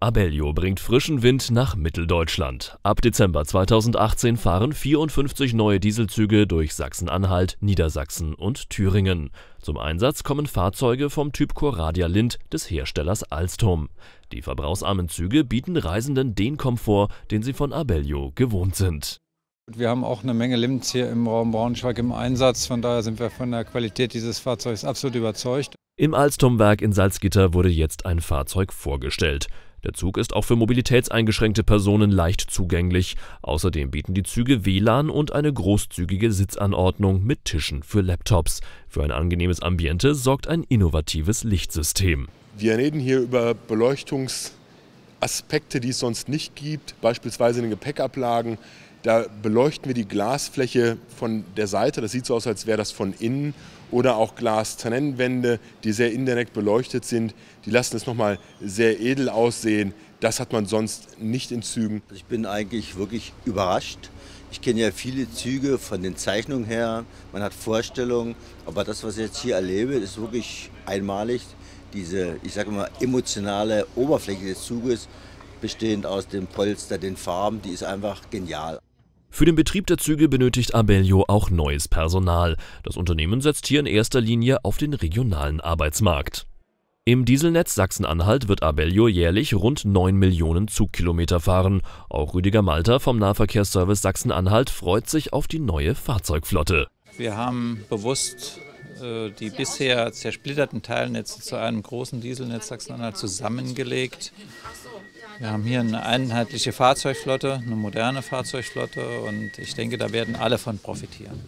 Abellio bringt frischen Wind nach Mitteldeutschland. Ab Dezember 2018 fahren 54 neue Dieselzüge durch Sachsen-Anhalt, Niedersachsen und Thüringen. Zum Einsatz kommen Fahrzeuge vom Typ Coradia Lind des Herstellers Alstom. Die verbrauchsarmen Züge bieten Reisenden den Komfort, den sie von Abellio gewohnt sind. Wir haben auch eine Menge Limits hier im Raum Braunschweig im Einsatz. Von daher sind wir von der Qualität dieses Fahrzeugs absolut überzeugt. Im Alstom-Werk in Salzgitter wurde jetzt ein Fahrzeug vorgestellt. Der Zug ist auch für mobilitätseingeschränkte Personen leicht zugänglich. Außerdem bieten die Züge WLAN und eine großzügige Sitzanordnung mit Tischen für Laptops. Für ein angenehmes Ambiente sorgt ein innovatives Lichtsystem. Wir reden hier über Beleuchtungsaspekte, die es sonst nicht gibt, beispielsweise in den Gepäckablagen. Da beleuchten wir die Glasfläche von der Seite. Das sieht so aus, als wäre das von innen. Oder auch glas Glastrennwände, die sehr indirekt beleuchtet sind. Die lassen es nochmal sehr edel aussehen. Das hat man sonst nicht in Zügen. Also ich bin eigentlich wirklich überrascht. Ich kenne ja viele Züge von den Zeichnungen her. Man hat Vorstellungen. Aber das, was ich jetzt hier erlebe, ist wirklich einmalig. Diese, ich sage mal, emotionale Oberfläche des Zuges bestehend aus dem Polster, den Farben, die ist einfach genial. Für den Betrieb der Züge benötigt Abellio auch neues Personal. Das Unternehmen setzt hier in erster Linie auf den regionalen Arbeitsmarkt. Im Dieselnetz Sachsen-Anhalt wird Abellio jährlich rund 9 Millionen Zugkilometer fahren. Auch Rüdiger Malter vom Nahverkehrsservice Sachsen-Anhalt freut sich auf die neue Fahrzeugflotte. Wir haben bewusst äh, die bisher zersplitterten Teilnetze zu einem großen Dieselnetz Sachsen-Anhalt zusammengelegt. Wir haben hier eine einheitliche Fahrzeugflotte, eine moderne Fahrzeugflotte und ich denke, da werden alle von profitieren.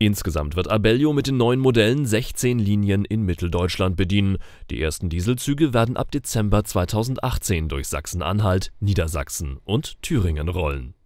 Insgesamt wird Abellio mit den neuen Modellen 16 Linien in Mitteldeutschland bedienen. Die ersten Dieselzüge werden ab Dezember 2018 durch Sachsen-Anhalt, Niedersachsen und Thüringen rollen.